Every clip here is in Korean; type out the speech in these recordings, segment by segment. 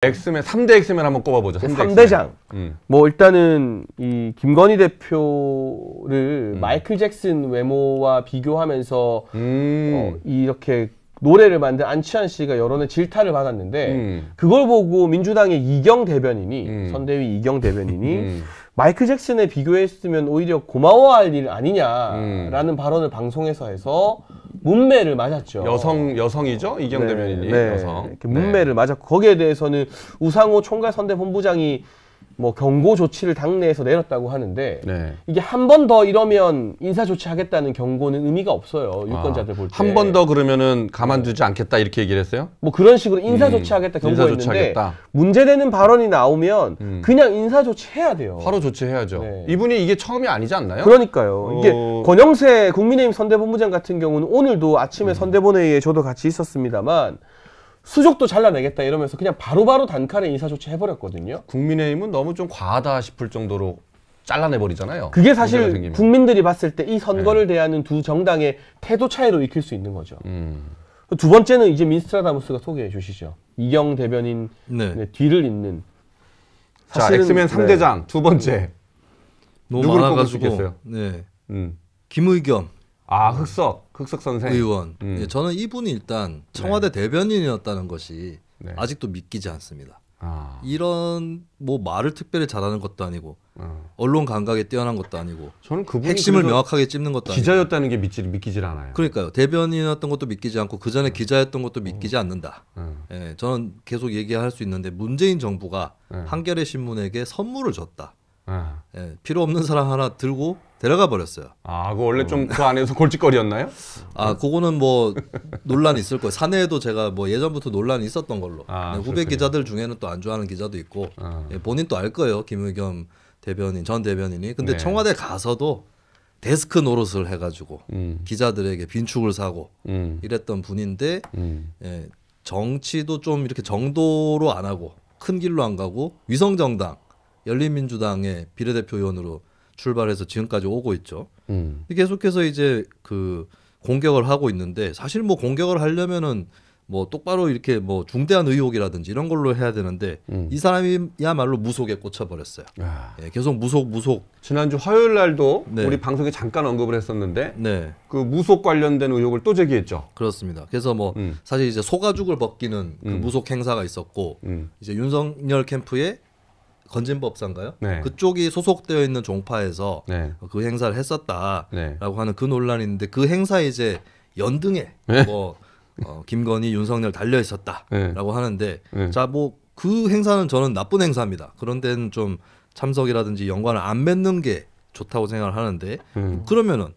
엑스맨 3대 엑스맨 한번 꼽아보죠. 3대 대장뭐 음. 일단은 이 김건희 대표를 음. 마이클 잭슨 외모와 비교하면서 음. 어, 이렇게 노래를 만든 안치환 씨가 여론의 질타를 받았는데 음. 그걸 보고 민주당의 이경 대변인이 음. 선대위 이경 대변인이 마이클 잭슨에 비교했으면 오히려 고마워할 일 아니냐라는 음. 발언을 방송에서 해서 문매를 맞았죠. 여성 여성이죠 이경대 네, 변인이 네. 여성. 네. 문매를 네. 맞았고 거기에 대해서는 우상호 총괄 선대 본부장이 뭐 경고 조치를 당내에서 내렸다고 하는데 네. 이게 한 번 더 이러면 인사 조치하겠다는 경고는 의미가 없어요 아, 유권자들 아, 볼 때. 한 번 더 그러면은 가만두지 않겠다 이렇게 얘기를 했어요? 뭐 그런 식으로 인사 음, 조치하겠다 음, 경고했는데 조치하겠다. 문제되는 발언이 나오면 음. 그냥 인사 조치해야 돼요. 바로 조치해야죠. 네. 이분이 이게 처음이 아니지 않나요? 그러니까요. 어... 이게 권영세 국민의힘 선대본부장 같은 경우는 오늘도 아침에 음. 선대본회의에 저도 같이 있었습니다만 수족도 잘라내겠다 이러면서 그냥 바로바로 단칼에 인사 조치 해버렸거든요. 국민의힘은 너무 좀 과하다 싶을 정도로 잘라내버리잖아요. 그게 사실 국민들이 봤을 때 이 선거를 네. 대하는 두 정당의 태도 차이로 익힐 수 있는 거죠. 음. 그 두 번째는 이제 민스트라다무스가 소개해 주시죠. 이경 대변인 네. 네, 뒤를 잇는 자 엑스맨 3대장 두 번째 누구를 많아겠어요 네. 음. 김의겸 아 흑석 흑석 선생 의원. 음. 예, 저는 이분이 일단 청와대 네. 대변인이었다는 것이 네. 아직도 믿기지 않습니다. 아. 이런 뭐 말을 특별히 잘하는 것도 아니고 아. 언론 감각에 뛰어난 것도 아니고 저는 그분 핵심을 명확하게 찝는 것도 기자였다는 아니고. 게 믿질, 믿기질 않아요. 그러니까요. 대변인이었던 것도 믿기지 않고 그 전에 음. 기자였던 것도 믿기지 어. 않는다. 음. 예, 저는 계속 얘기할 수 있는데 문재인 정부가 한겨레 신문에게 선물을 줬다. 예, 필요 없는 사람 하나 들고 데려가 버렸어요. 아, 그 원래 좀 그 안에서 골칫거리였나요? 아, 그거는 뭐 논란이 있을 거예요. 사내에도 제가 뭐 예전부터 논란이 있었던 걸로. 아, 후배 그렇군요. 기자들 중에는 또 안 좋아하는 기자도 있고 아. 예, 본인 또 알 거예요. 김의겸 대변인 전 대변인이. 근데 네. 청와대 가서도 데스크 노릇을 해가지고 음. 기자들에게 빈축을 사고 음. 이랬던 분인데 음. 예, 정치도 좀 이렇게 정도로 안 하고 큰 길로 안 가고 위성정당 열린민주당의 비례대표 의원으로 출발해서 지금까지 오고 있죠. 음. 계속해서 이제 그 공격을 하고 있는데 사실 뭐 공격을 하려면은 뭐 똑바로 이렇게 뭐 중대한 의혹이라든지 이런 걸로 해야 되는데 음. 이 사람이야말로 무속에 꽂혀버렸어요. 아. 예, 계속 무속 무속. 지난주 화요일 날도 네. 우리 방송에 잠깐 언급을 했었는데 네. 그 무속 관련된 의혹을 또 제기했죠. 그렇습니다. 그래서 뭐 음. 사실 이제 소가죽을 벗기는 그 음. 무속 행사가 있었고 음. 이제 윤석열 캠프에 건진법상가요 네. 그쪽이 소속되어 있는 종파에서 네. 그 행사를 했었다라고 네. 하는 그 논란이 있는데 그 행사 이제 연등에 네. 뭐 어, 김건희, 윤석열 달려 있었다라고 네. 하는데 네. 자뭐 그 행사는 저는 나쁜 행사입니다. 그런 데는 좀 참석이라든지 연관을 안 맺는 게 좋다고 생각을 하는데 음. 그러면은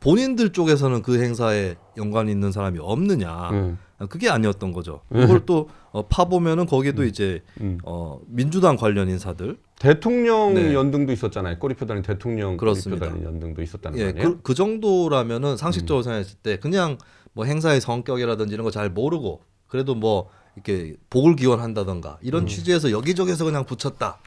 본인들 쪽에서는 그 행사에 연관이 있는 사람이 없느냐? 음. 어, 그게 아니었던 거죠. 음. 그걸 또 어, 파보면은 거기도 음. 이제 음. 어, 민주당 관련 인사들 대통령 네. 연등도 있었잖아요. 꼬리표단이 대통령 그렇습니다. 꼬리표단 연등도 있었다는 예, 거아요 그, 그, 정도라면은 상식적으로 음. 생각했을 때 그냥 뭐 행사의 성격이라든지 이런 거잘 모르고 그래도 뭐 이렇게 복을 기원한다던가 이런 음. 취지에서 여기저기서 그냥 붙였다.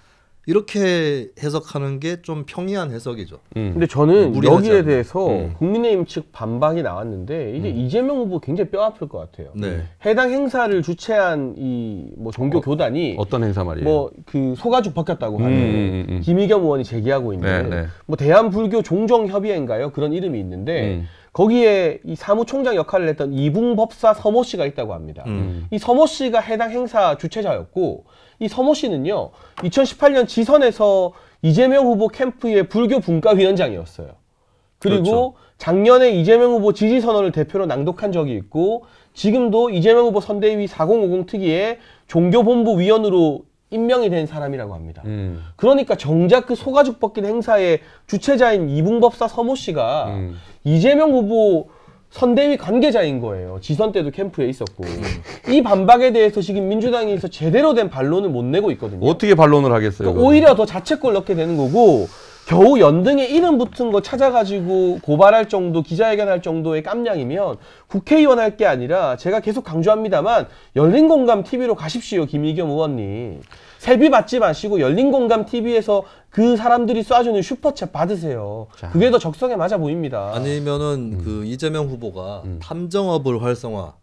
이렇게 해석하는 게 좀 평이한 해석이죠. 음. 근데 저는 여기에 않나. 대해서 음. 국민의힘 측 반박이 나왔는데 이게 음. 이재명 후보 굉장히 뼈아플 것 같아요. 네. 해당 행사를 주최한 이 뭐 종교 어, 교단이 어떤 행사 말이에요? 뭐 그 소가죽 뀌었다고 음, 하는 음, 음, 김의겸 의원이 제기하고 있는 네, 네. 뭐 대한불교 종정협의회인가요? 그런 이름이 있는데 거기에 이 사무총장 역할을 했던 이붕법사 서모 씨가 있다고 합니다. 이 서모 씨가 해당 행사 주최자였고 이 서모 씨는요. 2018년 지선에서 이재명 후보 캠프의 불교 분과위원장이었어요. 그리고 그렇죠. 작년에 이재명 후보 지지 선언을 대표로 낭독한 적이 있고 지금도 이재명 후보 선대위 4050 특위의 종교본부 위원으로 임명이 된 사람이라고 합니다. 음. 그러니까 정작 그 소가죽 벗긴 행사의 주최자인 이분법사 서모 씨가 음. 이재명 후보 선대위 관계자인 거예요. 지선 때도 캠프에 있었고 이 반박에 대해서 지금 민주당에서 제대로 된 반론을 못 내고 있거든요. 어떻게 반론을 하겠어요? 그러니까 오히려 더 자책골 넣게 되는 거고 겨우 연등에 이름 붙은 거 찾아가지고 고발할 정도 기자회견할 정도의 깜냥이면 국회의원 할 게 아니라 제가 계속 강조합니다만 열린공감 TV로 가십시오 김희겸 의원님 세비 받지 마시고 열린공감 TV에서 그 사람들이 쏴주는 슈퍼챗 받으세요. 자. 그게 더 적성에 맞아 보입니다. 아니면은 음. 그 이재명 후보가 음. 탐정업을 활성화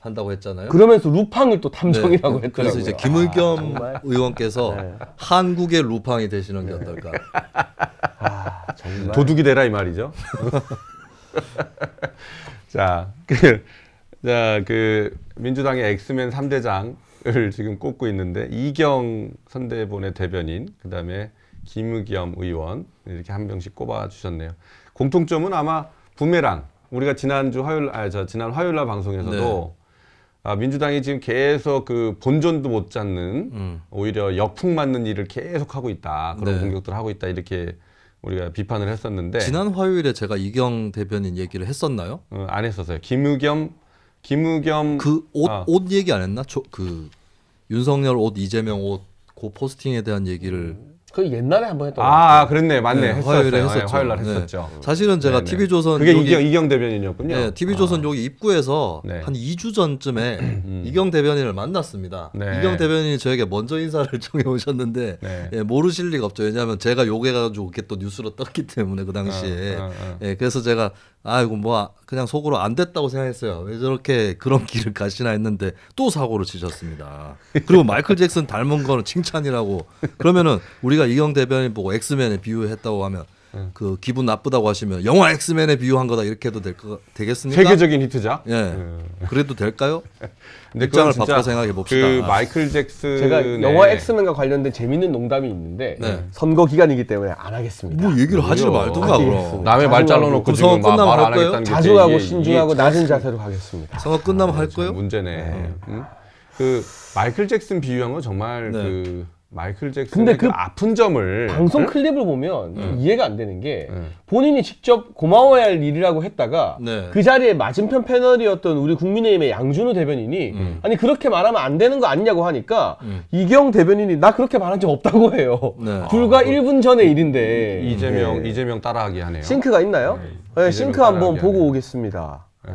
한다고 했잖아요. 그러면서 루팡을 또 네. 탐정이라고 네, 했더라고요. 그래서 이제 김의겸 아, 의원께서 네. 한국의 루팡이 되시는 게 어떨까. 아, 도둑이 되라 이 말이죠. 자, 그, 자, 그 민주당의 엑스맨 3대장을 지금 꼽고 있는데 이경 선대본의 대변인, 그다음에 김의겸 의원 이렇게 한 명씩 꼽아 주셨네요. 공통점은 아마 부메랑 우리가 지난주 화요일 아 저 지난 화요일 날 방송에서도 네. 아, 민주당이 지금 계속 그 본전도 못 잡는 음. 오히려 역풍 맞는 일을 계속 하고 있다 그런 네. 공격들을 하고 있다 이렇게 우리가 비판을 했었는데 지난 화요일에 제가 이경 대변인 얘기를 했었나요? 어, 안 했었어요. 김우겸 김우겸 그 옷옷 아. 얘기 안 했나? 저, 그 윤석열 옷 이재명 옷그 포스팅에 대한 얘기를 그 옛날에 한번 했던 아, 아 그랬네 맞네 네, 했었어요. 네, 했었죠. 네, 화요일 날 했었죠. 네. 사실은 제가 TV 조선 그게 여기, 이경, 이경 대변인이었군요. 네, TV 조선 아. 여기 입구에서 네. 한 2주 전쯤에 음. 이경 대변인을 만났습니다. 네. 이경 대변인이 저에게 먼저 인사를 정해 오셨는데 예, 모르실 리가 없죠. 왜냐하면 제가 요게 가지고 이렇게 또 뉴스로 떴기 때문에 그 당시에 아, 아, 아. 예, 그래서 제가 아이고 뭐 그냥 속으로 안 됐다고 생각했어요. 왜 저렇게 그런 길을 가시나 했는데 또 사고를 치셨습니다. 그리고 마이클 잭슨 닮은 거는 칭찬이라고 그러면은 우리가 이경 대변인 보고 엑스맨에 비유했다고 하면 네. 그 기분 나쁘다고 하시면 영화 엑스맨에 비유한 거다 이렇게 해도 될거 되겠습니까? 세계적인 히트작. 예. 음. 그래도 될까요? 입장을 바꿔 생각해 봅시다. 그 마이클 잭슨 제가 영화 엑스맨과 관련된 재밌는 농담이 있는데 네. 선거 기간이기 때문에 안 하겠습니다. 뭐 얘기를 하지 말든가 그럼. 남의 말 잘라놓고 지금 말안 하겠다는 게 자중하고 신중하고 낮은 자세로 가겠습니다. 선거 끝나면 아, 할 거요? 문제네. 네. 응? 음? 그 마이클 잭슨 비유한 건 정말 네. 그. 마이클 잭슨 근데 그, 그 아픈 점을 방송 클립을 보면 좀 이해가 안 되는 게 본인이 직접 고마워야 할 일이라고 했다가 네. 그 자리에 맞은편 패널이었던 우리 국민의힘의 양준호 대변인이 아니 그렇게 말하면 안 되는 거 아니냐고 하니까 이경 대변인이 나 그렇게 말한 적 없다고 해요. 네. 불과 아, 1분 그 전의 일인데 이재명 네. 이재명 따라하기 하네요. 싱크가 있나요? 네, 네, 싱크 한번 보고 오겠습니다. 네.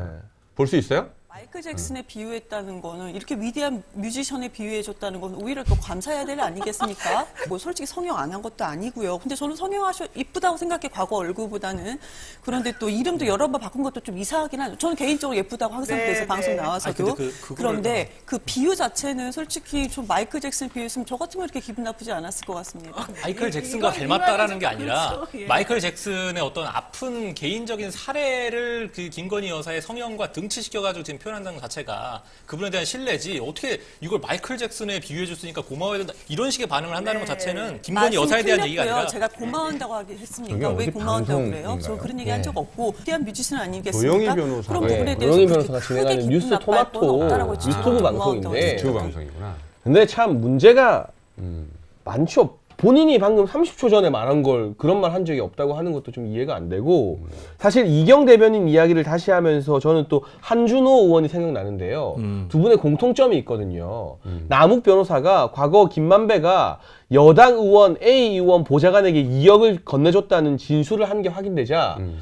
볼수 있어요? 마이클 네. 잭슨에 비유했다는 거는 이렇게 위대한 뮤지션에 비유해줬다는 건 오히려 또 감사해야 될 아니겠습니까? 뭐 솔직히 성형 안 한 것도 아니고요. 근데 저는 성형하셔 이쁘다고 생각해 과거 얼굴보다는 그런데 또 이름도 네. 여러 번 바꾼 것도 좀 이상하긴 하죠. 저는 개인적으로 예쁘다고 항상 네, 그래서 네, 방송 나와서도 아니, 그, 런데그 비유 자체는 솔직히 좀 마이클 잭슨 비유했으면 저 같으면 이렇게 기분 나쁘지 않았을 것 같습니다. 아, 마이클 예, 잭슨과 닮았다라는 게 아니라 그렇죠. 예. 마이클 잭슨의 어떤 아픈 개인적인 사례를 그 김건희 여사의 성형과 등치시켜가지고 지금 표현한. 판단 자체가 그분에 대한 신뢰지 어떻게 이걸 마이클 잭슨에 비유해 줬으니까 고마워야 된다 이런 식의 반응을 한다는 네. 것 자체는 김건희 여사에 대한 얘기가 아니라 제가 네. 고마운다고 하기 했습니까? 그러니까 왜 고마운다고 그래요? 저 그런 얘기 한적 없고 대한 뮤지션 아니겠습니까? 변호사 그럼 부분에 네, 대해서 변호사가 진행하는 뉴스 토마토 유튜브 방송인데 유튜브 방송이구나. 근데 참 문제가 음. 많죠. 본인이 방금 30초 전에 말한 걸 그런 말 한 적이 없다고 하는 것도 좀 이해가 안 되고 사실 이경 대변인 이야기를 다시 하면서 저는 또 한준호 의원이 생각나는데요. 음. 두 분의 공통점이 있거든요. 음. 남욱 변호사가 과거 김만배가 여당 의원 A 의원 보좌관에게 2억을 건네줬다는 진술을 한 게 확인되자 음.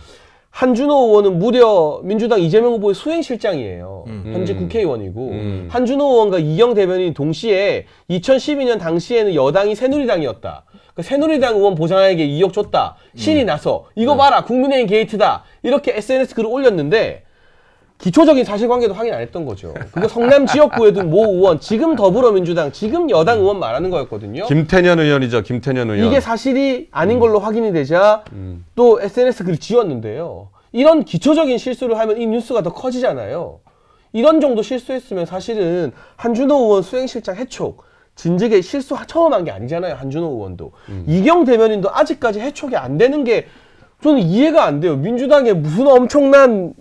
한준호 의원은 무려 민주당 이재명 후보의 수행실장이에요. 음. 현재 음. 국회의원이고 음. 한준호 의원과 이영 대변인 동시에 2012년 당시에는 여당이 새누리당이었다. 그러니까 새누리당 의원 보장에게 2억 줬다. 신이 음. 나서 이거 네. 봐라 국민의힘 게이트다. 이렇게 SNS 글을 올렸는데 기초적인 사실관계도 확인 안 했던 거죠. 그거 성남 지역구에도 모 의원, 지금 더불어민주당, 지금 여당 의원 말하는 거였거든요. 김태년 의원이죠. 김태년 의원. 이게 사실이 아닌 걸로 음. 확인이 되자 음. 또 SNS 글을 지웠는데요. 이런 기초적인 실수를 하면 이 뉴스가 더 커지잖아요. 이런 정도 실수했으면 사실은 한준호 의원 수행실장 해촉, 진즉에 실수 처음 한 게 아니잖아요. 한준호 의원도. 음. 이경 대변인도 아직까지 해촉이 안 되는 게 저는 이해가 안 돼요. 민주당에 무슨 엄청난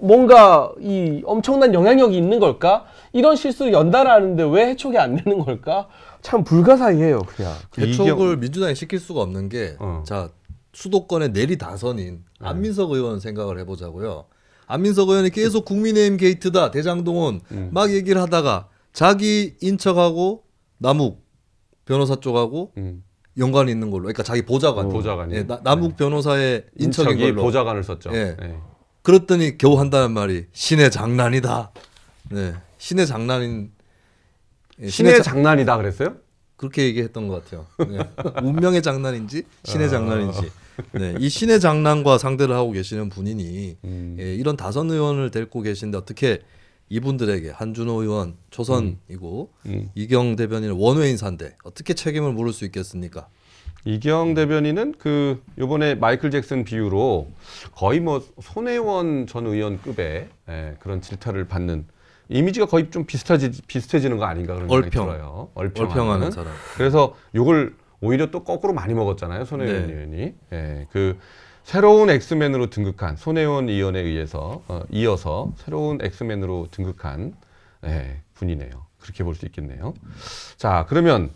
뭔가 이 엄청난 영향력이 있는 걸까? 이런 실수를 연달아 하는데 왜 해촉이 안 되는 걸까? 참 불가사의해요, 그냥. 그 해촉을 민주당에 시킬 수가 없는 게, 어. 자, 수도권의 내리 다선인 네. 안민석 의원 생각을 해보자고요. 안민석 의원이 계속 국민의힘 게이트다, 대장동은 음. 막 얘기를 하다가 자기 인척하고 남욱 변호사 쪽하고 음. 연관이 있는 걸로. 그러니까 자기 보좌관. 어, 보좌관. 예, 나, 남욱 네. 변호사의 인척인 걸로. 보좌관을 썼죠. 예. 네. 그랬더니 겨우 한다는 말이 신의 장난이다. 네. 신의 장난인 예, 신의, 신의 자, 장난이다 그랬어요? 그렇게 얘기했던 것 같아요. 네. 운명의 장난인지 신의 장난인지. 네. 이 신의 장난과 상대를 하고 계시는 분이니 음. 예, 이런 다선 의원을 데리고 계신데 어떻게 이분들에게 한준호 의원 초선이고 음. 음. 이경 대변인 원외 인사인데 어떻게 책임을 물을 수 있겠습니까? 이경 음. 대변인은 그 요번에 마이클 잭슨 비유로 거의 뭐 손혜원 전 의원급의 예, 그런 질타를 받는 이미지가 거의 좀 비슷하지 비슷해지는 거 아닌가 그런 얼평. 생각이 들어요. 얼평하는 사람. 그래서 요걸 오히려 또 거꾸로 많이 먹었잖아요. 손혜원 네. 의원이. 예, 그 새로운 엑스맨으로 등극한 손혜원 의원에 의해서 어, 이어서 새로운 엑스맨으로 등극한 예, 분이네요. 그렇게 볼 수 있겠네요. 자, 그러면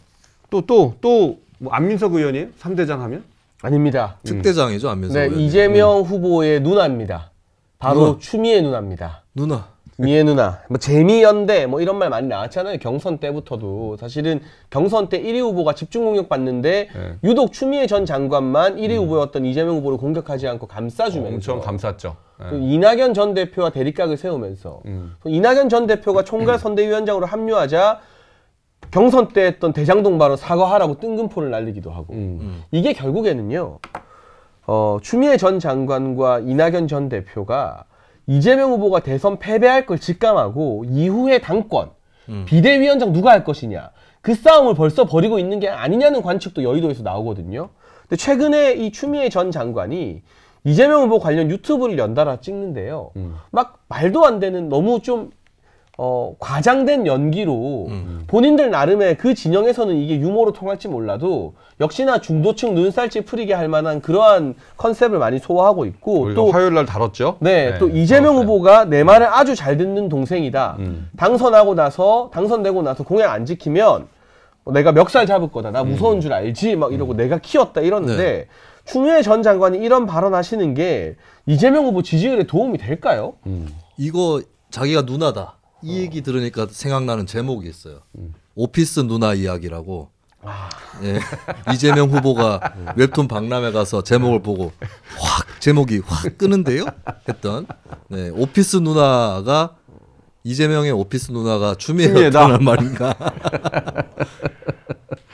또또또뭐 안민석 의원이에요? 3대장 하면? 아닙니다. 특대장이죠 음. 안민석 네, 의원. 이재명 음. 후보의 누나입니다. 바로 누나. 추미애 누나입니다. 누나. 미애 누나, 뭐 재미연대 뭐 이런 말 많이 나왔잖아요. 경선 때부터도 사실은 경선 때 1위 후보가 집중 공격 받는데 네. 유독 추미애 전 장관만 1위 음. 후보였던 이재명 후보를 공격하지 않고 감싸주면서 엄청 감쌌죠. 네. 이낙연 전 대표와 대립각을 세우면서 음. 이낙연 전 대표가 총괄 선대위원장으로 합류하자 경선 때 했던 대장동 발언 사과하라고 뜬금포를 날리기도 하고 음. 음. 이게 결국에는요 어, 추미애 전 장관과 이낙연 전 대표가 이재명 후보가 대선 패배할 걸 직감하고 이후에 당권 음. 비대위원장 누가 할 것이냐 그 싸움을 벌써 벌이고 있는 게 아니냐는 관측도 여의도에서 나오거든요. 근데 최근에 이 추미애 전 장관이 이재명 후보 관련 유튜브를 연달아 찍는데요. 음. 막 말도 안 되는 너무 좀 어, 과장된 연기로 음. 본인들 나름의 그 진영에서는 이게 유머로 통할지 몰라도 역시나 중도층 눈살 찌푸리게 할 만한 그러한 컨셉을 많이 소화하고 있고 또 화요일 날 다뤘죠. 네, 네. 또 이재명 다뤘어요. 후보가 내 말을 아주 잘 듣는 동생이다. 음. 당선하고 나서 당선되고 나서 공약 안 지키면 내가 멱살 잡을 거다. 나 음. 무서운 음. 줄 알지. 막 이러고 음. 내가 키웠다 이러는데 네. 추미애 전 장관이 이런 발언하시는 게 이재명 후보 지지율에 도움이 될까요? 음. 이거 자기가 누나다. 이 얘기 들으니까 생각나는 제목이 있어요. 음. 오피스 누나 이야기라고. 와. 예, 이재명 후보가 웹툰 박람회 가서 제목을 보고 확 제목이 확 끄는데요? 했던 네, 오피스 누나가 이재명의 오피스 누나가 추미애였다는 말인가?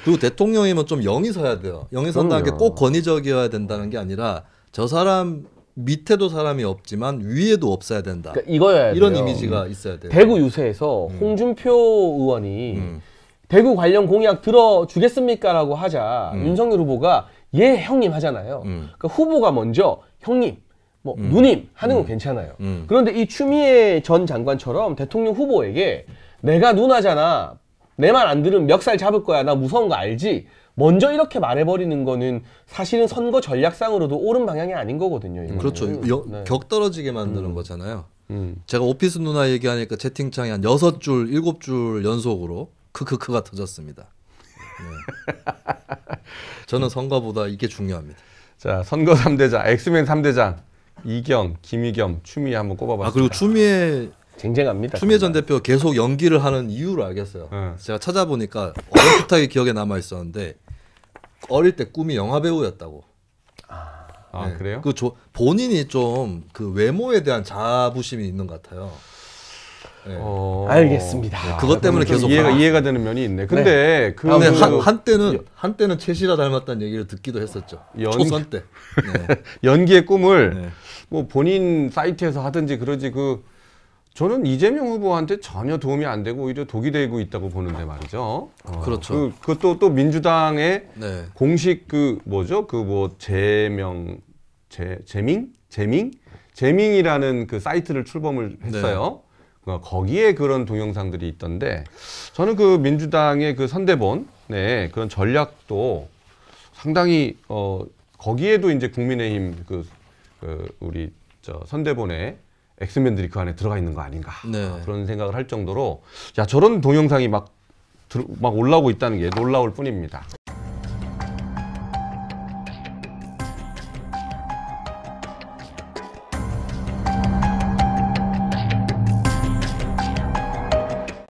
그리고 대통령이면 좀 영이 서야 돼요. 영이 선다는 게꼭 권위적이어야 된다는 게 아니라 저 사람 밑에도 사람이 없지만 위에도 없어야 된다. 그러니까 이거야 이런 돼요. 이미지가 음. 있어야 돼요. 대구 유세에서 음. 홍준표 의원이 음. 대구 관련 공약 들어주겠습니까라고 하자 음. 윤석열 후보가 예 형님 하잖아요. 음. 그러니까 후보가 먼저 형님 뭐 음. 누님 하는 건 괜찮아요. 그런데 이 추미애 전 장관처럼 대통령 후보에게 내가 누나잖아. 내 말 안 들으면 멱살 잡을 거야. 나 무서운 거 알지? 먼저 이렇게 말해버리는 거는 사실은 선거 전략상으로도 옳은 방향이 아닌 거거든요. 이거는. 그렇죠. 여, 네. 격떨어지게 만드는 음. 거잖아요. 음. 제가 오피스 누나 얘기하니까 채팅창에 한 여섯 줄 일곱 줄 연속으로 크크크가 터졌습니다. 네. 저는 선거보다 이게 중요합니다. 자, 선거 3대장, 엑스맨 3대장 이경, 김희겸, 추미애 한번 아, 꼽아봤습니다. 아 그리고 추미애 쟁쟁합니다. 추미애 전 대표 계속 연기를 하는 이유를 알겠어요. 응. 네. 제가 찾아보니까 어렴풋하게 기억에 남아 있었는데 어릴 때 꿈이 영화 배우였다고. 아, 네. 아 그래요? 그 조, 본인이 좀 그 외모에 대한 자부심이 있는 것 같아요. 네. 어... 알겠습니다. 네, 그것 때문에 계속 이해가, 이해가 되는 면이 있네. 근데 네. 그 아, 근데 한, 한때는 한때는 최시라 닮았다는 얘기를 듣기도 했었죠. 연... 초선 때 네. 연기의 꿈을 네. 뭐 본인 사이트에서 하든지 그러지 그 저는 이재명 후보한테 전혀 도움이 안 되고 오히려 독이 되고 있다고 보는데 말이죠. 어, 그렇죠. 그, 그것도 또 민주당의 네. 공식 그 뭐죠? 그 뭐 재명 재 재밍 재밍 재밍이라는 그 사이트를 출범을 네. 했어요. 네. 거기에 그런 동영상들이 있던데 저는 그 민주당의 그 선대본 네 그런 전략도 상당히 어 거기에도 이제 국민의힘 그, 그 우리 저 선대본에 엑스맨들이 그 안에 들어가 있는 거 아닌가 네. 그런 생각을 할 정도로 야 저런 동영상이 막, 들, 막 올라오고 있다는 게 놀라울 뿐입니다.